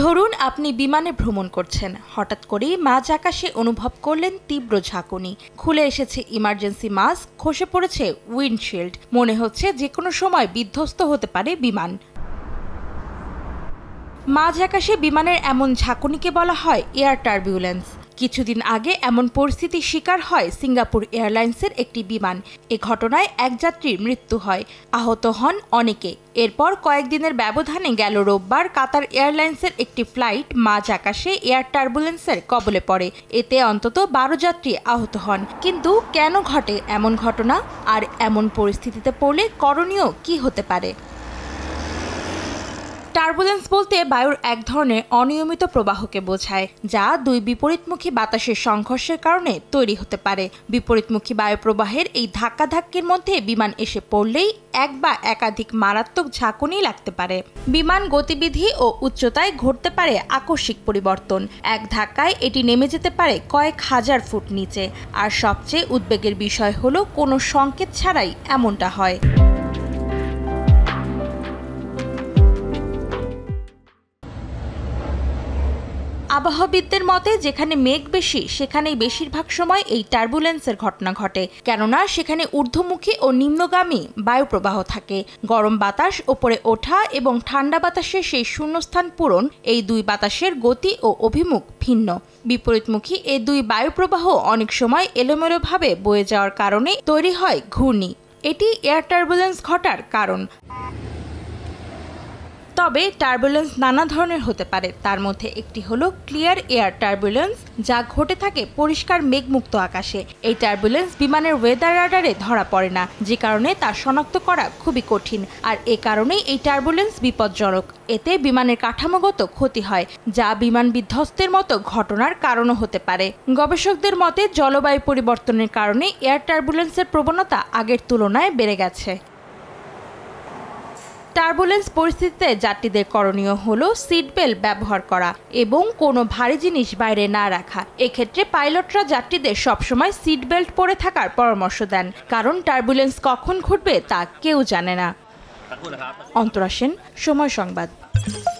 ধরুন আপনি বিমানে ভ্রমণ করছেন হঠাৎ করেই মাঝ আকাশে অনুভব করলেন তীব্র ঝাঁকুনি খুলে এসেছে ইমার্জেন্সি মাস্ক খসে পড়েছে উইন্ডশিল্ড মনে হচ্ছে যে কোনো সময় বিধ্বস্ত হতে পারে বিমান মাঝ আকাশে বিমানের এমন ঝাঁকুনিকে বলা হয় এয়ার টার্বিউলেন্স কিছুদিন আগে এমন পরিস্থিতির শিকার হয় সিঙ্গাপুর এয়ারলাইন্সের একটি বিমান এ ঘটনায় এক যাত্রীর মৃত্যু হয় আহত হন অনেকে এরপর কয়েকদিনের ব্যবধানে গেল রোববার কাতার এয়ারলাইন্সের একটি ফ্লাইট মাঝ আকাশে এয়ার টার্বুলেন্সের কবলে পড়ে এতে অন্তত বারো যাত্রী আহত হন কিন্তু কেন ঘটে এমন ঘটনা আর এমন পরিস্থিতিতে পড়লে করণীয় কি হতে পারে টার্বুলেন্স বলতে বায়ুর এক ধরনের অনিয়মিত প্রবাহকে বোঝায় যা দুই বিপরীতমুখী বাতাসের সংঘর্ষের কারণে তৈরি হতে পারে বিপরীতমুখী বায়ু প্রবাহের এই ধাক্কাধাক্কির মধ্যে বিমান এসে পড়লেই এক বা একাধিক মারাত্মক ঝাঁকুনি লাগতে পারে বিমান গতিবিধি ও উচ্চতায় ঘটতে পারে আকস্মিক পরিবর্তন এক ধাক্কায় এটি নেমে যেতে পারে কয়েক হাজার ফুট নিচে আর সবচেয়ে উদ্বেগের বিষয় হলো কোনো সংকেত ছাড়াই এমনটা হয় আবহাওয়াবিদদের মতে যেখানে মেঘ বেশি সেখানেই বেশিরভাগ সময় এই টার্বুলেন্সের ঘটনা ঘটে কেননা সেখানে ঊর্ধ্বমুখী ও নিম্নগামী বায়ুপ্রবাহ থাকে গরম বাতাস ওপরে ওঠা এবং ঠান্ডা বাতাসের সেই শূন্যস্থান পূরণ এই দুই বাতাসের গতি ও অভিমুখ ভিন্ন বিপরীতমুখী এই দুই বায়ুপ্রবাহ অনেক সময় এলোমেলোভাবে বয়ে যাওয়ার কারণে তৈরি হয় ঘূর্ণি এটি এয়ার টার্বুলেন্স ঘটার কারণ তবে টার্বুলেন্স নানা ধরনের হতে পারে তার মধ্যে একটি হলো ক্লিয়ার এয়ার টার্বুলেন্স যা ঘটে থাকে পরিষ্কার মেঘমুক্ত আকাশে এই টার্বুলেন্স বিমানের ওয়েদার রাডারে ধরা পড়ে না যে কারণে তা শনাক্ত করা খুবই কঠিন আর এ কারণেই এই টার্বুলেন্স বিপজ্জনক এতে বিমানের কাঠামোগত ক্ষতি হয় যা বিমান বিধ্বস্তের মতো ঘটনার কারণও হতে পারে গবেষকদের মতে জলবায়ু পরিবর্তনের কারণে এয়ার টার্বুলেন্সের প্রবণতা আগের তুলনায় বেড়ে গেছে টার্বুলেন্স পরিস্থিতিতে যাত্রীদের করণীয় হলো সিট বেল্ট ব্যবহার করা এবং কোনো ভারী জিনিস বাইরে না রাখা এক্ষেত্রে পাইলটরা যাত্রীদের সবসময় সিট বেল্ট পরে থাকার পরামর্শ দেন কারণ টার্বুলেন্স কখন ঘটবে তা কেউ জানে না অন্তরাসেন সময় সংবাদ